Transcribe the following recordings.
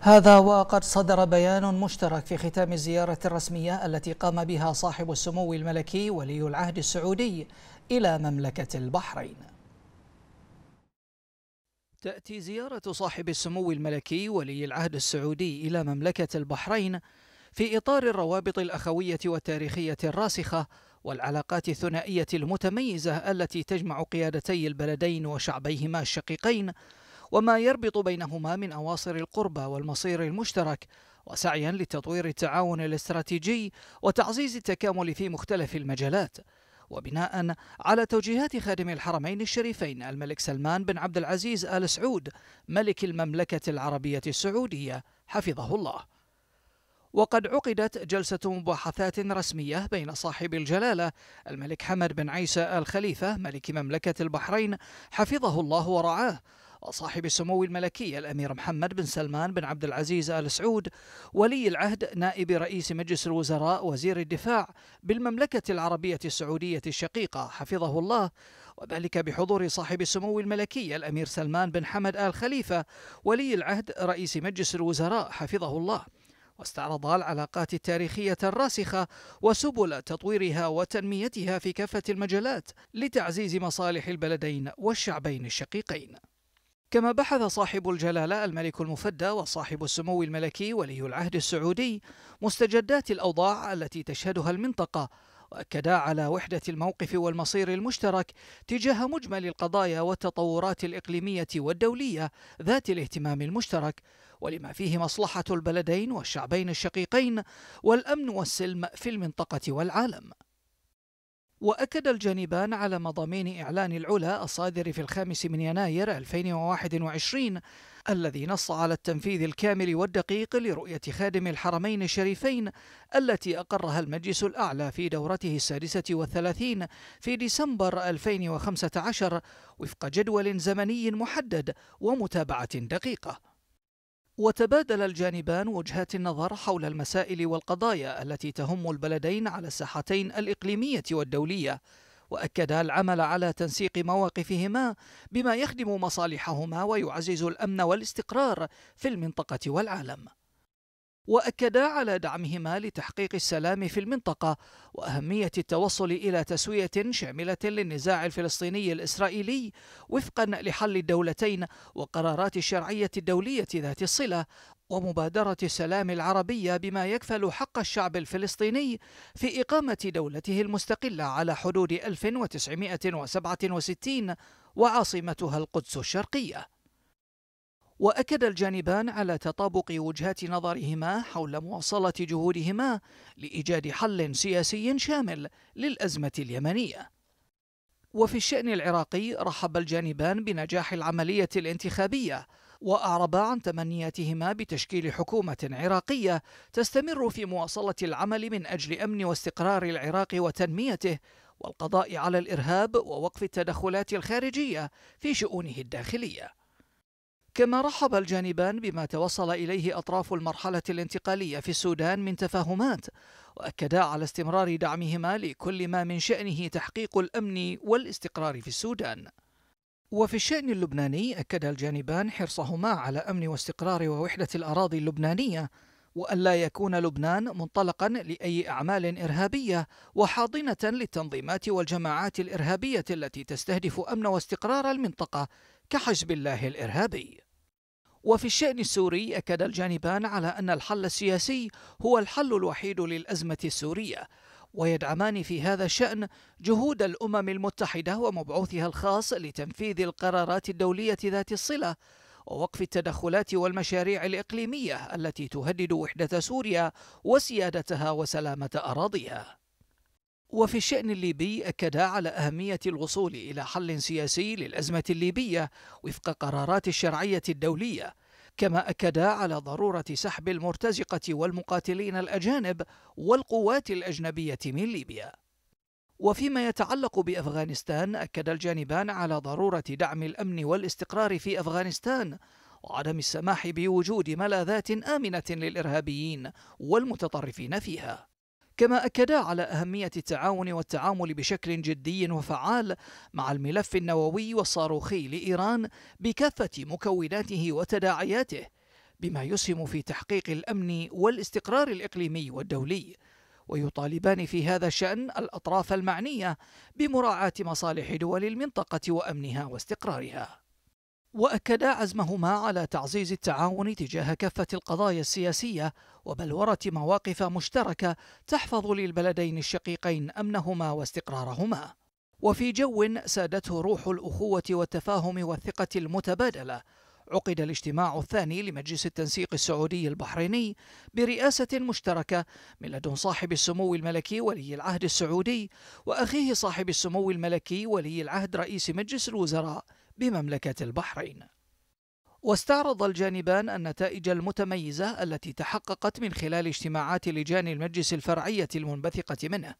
هذا وقد صدر بيان مشترك في ختام الزيارة الرسمية التي قام بها صاحب السمو الملكي ولي العهد السعودي إلى مملكة البحرين تأتي زيارة صاحب السمو الملكي ولي العهد السعودي إلى مملكة البحرين في إطار الروابط الأخوية والتاريخية الراسخة والعلاقات الثنائية المتميزة التي تجمع قيادتي البلدين وشعبيهما الشقيقين وما يربط بينهما من أواصر القربة والمصير المشترك وسعيا لتطوير التعاون الاستراتيجي وتعزيز التكامل في مختلف المجالات وبناء على توجيهات خادم الحرمين الشريفين الملك سلمان بن عبد العزيز آل سعود ملك المملكة العربية السعودية حفظه الله وقد عقدت جلسة مباحثات رسمية بين صاحب الجلالة الملك حمد بن عيسى آل خليفة ملك مملكة البحرين حفظه الله ورعاه وصاحب السمو الملكي الأمير محمد بن سلمان بن عبد العزيز آل سعود ولي العهد نائب رئيس مجلس الوزراء وزير الدفاع بالمملكة العربية السعودية الشقيقة حفظه الله وذلك بحضور صاحب السمو الملكي الأمير سلمان بن حمد آل خليفة ولي العهد رئيس مجلس الوزراء حفظه الله واستعرضا العلاقات التاريخية الراسخة وسبل تطويرها وتنميتها في كافة المجالات لتعزيز مصالح البلدين والشعبين الشقيقين كما بحث صاحب الجلالة الملك المفدى وصاحب السمو الملكي ولي العهد السعودي مستجدات الأوضاع التي تشهدها المنطقة وأكدا على وحدة الموقف والمصير المشترك تجاه مجمل القضايا والتطورات الإقليمية والدولية ذات الاهتمام المشترك ولما فيه مصلحة البلدين والشعبين الشقيقين والأمن والسلم في المنطقة والعالم وأكد الجانبان على مضامين إعلان العلا الصادر في الخامس من يناير 2021 الذي نص على التنفيذ الكامل والدقيق لرؤية خادم الحرمين الشريفين التي أقرها المجلس الأعلى في دورته السادسة والثلاثين في ديسمبر 2015 وفق جدول زمني محدد ومتابعة دقيقة وتبادل الجانبان وجهات النظر حول المسائل والقضايا التي تهم البلدين على الساحتين الإقليمية والدولية وأكدا العمل على تنسيق مواقفهما بما يخدم مصالحهما ويعزز الأمن والاستقرار في المنطقة والعالم واكدا على دعمهما لتحقيق السلام في المنطقه واهميه التوصل الى تسويه شامله للنزاع الفلسطيني الاسرائيلي وفقا لحل الدولتين وقرارات الشرعيه الدوليه ذات الصله ومبادره السلام العربيه بما يكفل حق الشعب الفلسطيني في اقامه دولته المستقله على حدود 1967 وعاصمتها القدس الشرقيه واكد الجانبان على تطابق وجهات نظرهما حول مواصله جهودهما لايجاد حل سياسي شامل للازمه اليمنيه وفي الشان العراقي رحب الجانبان بنجاح العمليه الانتخابيه واعرب عن تمنياتهما بتشكيل حكومه عراقيه تستمر في مواصله العمل من اجل امن واستقرار العراق وتنميته والقضاء على الارهاب ووقف التدخلات الخارجيه في شؤونه الداخليه كما رحب الجانبان بما توصل إليه أطراف المرحلة الانتقالية في السودان من تفاهمات وأكدا على استمرار دعمهما لكل ما من شأنه تحقيق الأمن والاستقرار في السودان وفي الشأن اللبناني أكد الجانبان حرصهما على أمن واستقرار ووحدة الأراضي اللبنانية وألا يكون لبنان منطلقا لأي أعمال إرهابية وحاضنة للتنظيمات والجماعات الإرهابية التي تستهدف أمن واستقرار المنطقة كحزب الله الإرهابي وفي الشأن السوري أكد الجانبان على أن الحل السياسي هو الحل الوحيد للأزمة السورية ويدعمان في هذا الشأن جهود الأمم المتحدة ومبعوثها الخاص لتنفيذ القرارات الدولية ذات الصلة ووقف التدخلات والمشاريع الإقليمية التي تهدد وحدة سوريا وسيادتها وسلامة أراضيها وفي الشأن الليبي أكدا على أهمية الوصول إلى حل سياسي للأزمة الليبية وفق قرارات الشرعية الدولية كما أكدا على ضرورة سحب المرتزقة والمقاتلين الأجانب والقوات الأجنبية من ليبيا وفيما يتعلق بأفغانستان أكد الجانبان على ضرورة دعم الأمن والاستقرار في أفغانستان وعدم السماح بوجود ملاذات آمنة للإرهابيين والمتطرفين فيها كما أكدا على أهمية التعاون والتعامل بشكل جدي وفعال مع الملف النووي والصاروخي لإيران بكافة مكوناته وتداعياته بما يسهم في تحقيق الأمن والاستقرار الإقليمي والدولي ويطالبان في هذا الشأن الأطراف المعنية بمراعاة مصالح دول المنطقة وأمنها واستقرارها واكدا عزمهما على تعزيز التعاون تجاه كافه القضايا السياسيه وبلوره مواقف مشتركه تحفظ للبلدين الشقيقين امنهما واستقرارهما وفي جو سادته روح الاخوه والتفاهم والثقه المتبادله عقد الاجتماع الثاني لمجلس التنسيق السعودي البحريني برئاسة مشتركة من لدن صاحب السمو الملكي ولي العهد السعودي وأخيه صاحب السمو الملكي ولي العهد رئيس مجلس الوزراء بمملكة البحرين واستعرض الجانبان النتائج المتميزة التي تحققت من خلال اجتماعات لجان المجلس الفرعية المنبثقة منه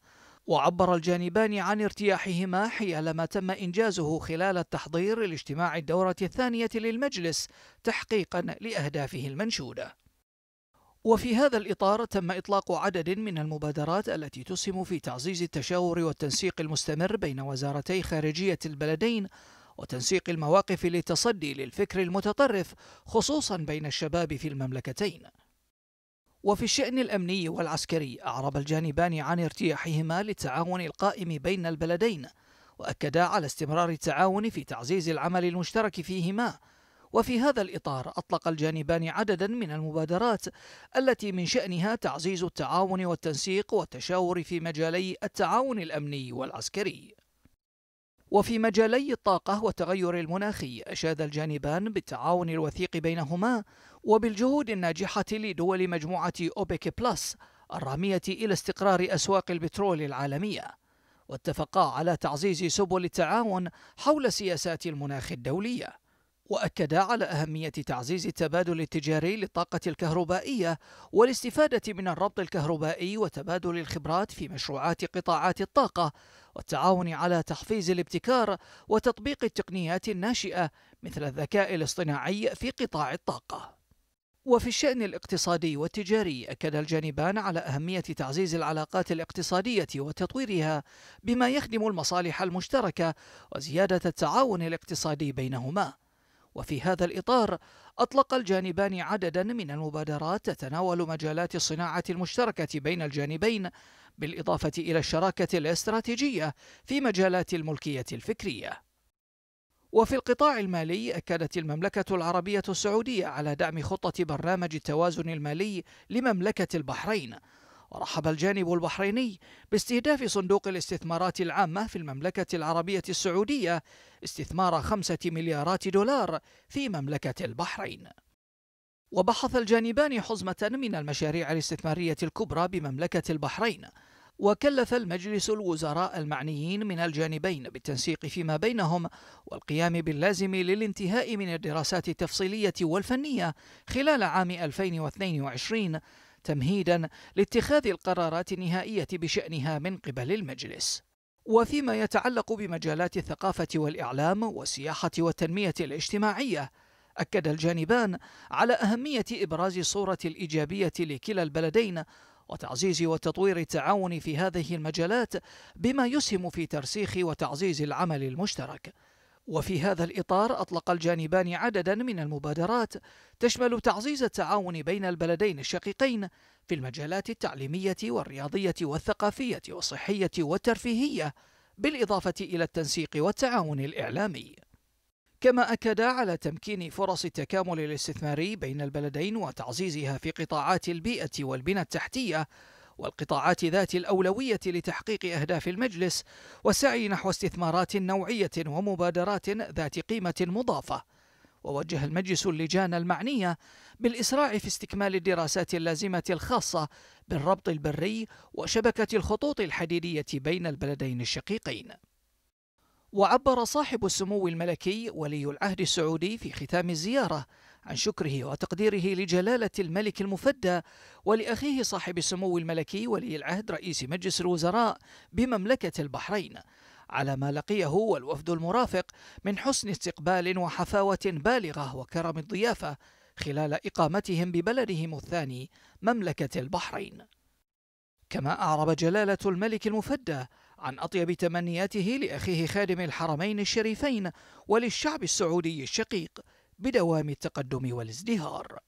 وعبر الجانبان عن ارتياحهما حيال ما تم إنجازه خلال التحضير لاجتماع الدورة الثانية للمجلس تحقيقا لأهدافه المنشودة وفي هذا الإطار تم إطلاق عدد من المبادرات التي تسهم في تعزيز التشاور والتنسيق المستمر بين وزارتي خارجية البلدين وتنسيق المواقف للتصدي للفكر المتطرف خصوصا بين الشباب في المملكتين وفي الشأن الأمني والعسكري أعرب الجانبان عن ارتياحهما للتعاون القائم بين البلدين وأكدا على استمرار التعاون في تعزيز العمل المشترك فيهما وفي هذا الإطار أطلق الجانبان عددا من المبادرات التي من شأنها تعزيز التعاون والتنسيق والتشاور في مجالي التعاون الأمني والعسكري وفي مجالي الطاقة والتغير المناخي أشاد الجانبان بالتعاون الوثيق بينهما وبالجهود الناجحة لدول مجموعة أوبك بلس الرامية إلى استقرار أسواق البترول العالمية واتفقا على تعزيز سبل التعاون حول سياسات المناخ الدوليه وأكد على أهمية تعزيز التبادل التجاري للطاقة الكهربائية والاستفادة من الربط الكهربائي وتبادل الخبرات في مشروعات قطاعات الطاقة والتعاون على تحفيز الابتكار وتطبيق التقنيات الناشئة مثل الذكاء الاصطناعي في قطاع الطاقة. وفي الشأن الاقتصادي والتجاري أكد الجانبان على أهمية تعزيز العلاقات الاقتصادية وتطويرها بما يخدم المصالح المشتركة وزيادة التعاون الاقتصادي بينهما. وفي هذا الإطار أطلق الجانبان عددا من المبادرات تتناول مجالات الصناعة المشتركة بين الجانبين بالإضافة إلى الشراكة الاستراتيجية في مجالات الملكية الفكرية وفي القطاع المالي أكدت المملكة العربية السعودية على دعم خطة برنامج التوازن المالي لمملكة البحرين ورحب الجانب البحريني باستهداف صندوق الاستثمارات العامة في المملكة العربية السعودية استثمار خمسة مليارات دولار في مملكة البحرين وبحث الجانبان حزمة من المشاريع الاستثمارية الكبرى بمملكة البحرين وكلف المجلس الوزراء المعنيين من الجانبين بالتنسيق فيما بينهم والقيام باللازم للانتهاء من الدراسات التفصيلية والفنية خلال عام 2022 تمهيدا لاتخاذ القرارات النهائية بشأنها من قبل المجلس. وفيما يتعلق بمجالات الثقافة والإعلام والسياحة والتنمية الاجتماعية، أكد الجانبان على أهمية إبراز الصورة الإيجابية لكلا البلدين وتعزيز وتطوير التعاون في هذه المجالات بما يسهم في ترسيخ وتعزيز العمل المشترك. وفي هذا الإطار أطلق الجانبان عددا من المبادرات تشمل تعزيز التعاون بين البلدين الشقيقين في المجالات التعليمية والرياضية والثقافية والصحية والترفيهية بالإضافة إلى التنسيق والتعاون الإعلامي كما أكد على تمكين فرص التكامل الاستثماري بين البلدين وتعزيزها في قطاعات البيئة والبنى التحتية والقطاعات ذات الأولوية لتحقيق أهداف المجلس والسعي نحو استثمارات نوعية ومبادرات ذات قيمة مضافة ووجه المجلس اللجان المعنية بالإسراع في استكمال الدراسات اللازمة الخاصة بالربط البري وشبكة الخطوط الحديدية بين البلدين الشقيقين وعبر صاحب السمو الملكي ولي العهد السعودي في ختام الزيارة عن شكره وتقديره لجلالة الملك المفدى ولأخيه صاحب السمو الملكي ولي العهد رئيس مجلس الوزراء بمملكة البحرين على ما لقيه والوفد المرافق من حسن استقبال وحفاوة بالغة وكرم الضيافة خلال إقامتهم ببلدهم الثاني مملكة البحرين كما أعرب جلالة الملك المفدى عن أطيب تمنياته لأخيه خادم الحرمين الشريفين وللشعب السعودي الشقيق بدوام التقدم والازدهار